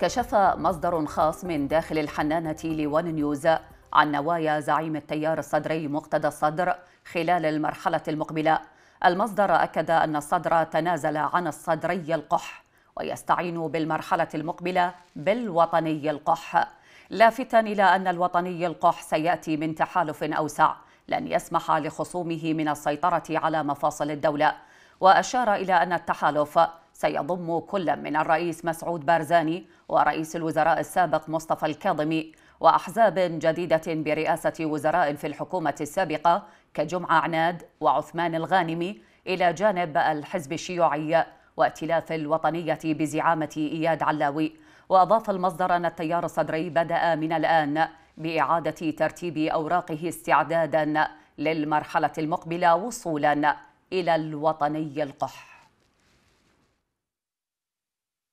كشف مصدر خاص من داخل الحنانة لوان نيوز عن نوايا زعيم التيار الصدري مقتدى الصدر خلال المرحلة المقبلة المصدر أكد أن الصدر تنازل عن الصدري القح ويستعين بالمرحلة المقبلة بالوطني القح لافتا إلى أن الوطني القح سيأتي من تحالف أوسع لن يسمح لخصومه من السيطرة على مفاصل الدولة وأشار إلى أن التحالف سيضم كل من الرئيس مسعود بارزاني ورئيس الوزراء السابق مصطفى الكاظمي وأحزاب جديدة برئاسة وزراء في الحكومة السابقة كجمعة عناد وعثمان الغانمي إلى جانب الحزب الشيوعي وائتلاف الوطنية بزعامة إياد علاوي وأضاف المصدر أن التيار الصدري بدأ من الآن بإعادة ترتيب أوراقه استعدادا للمرحلة المقبلة وصولا إلى الوطني القح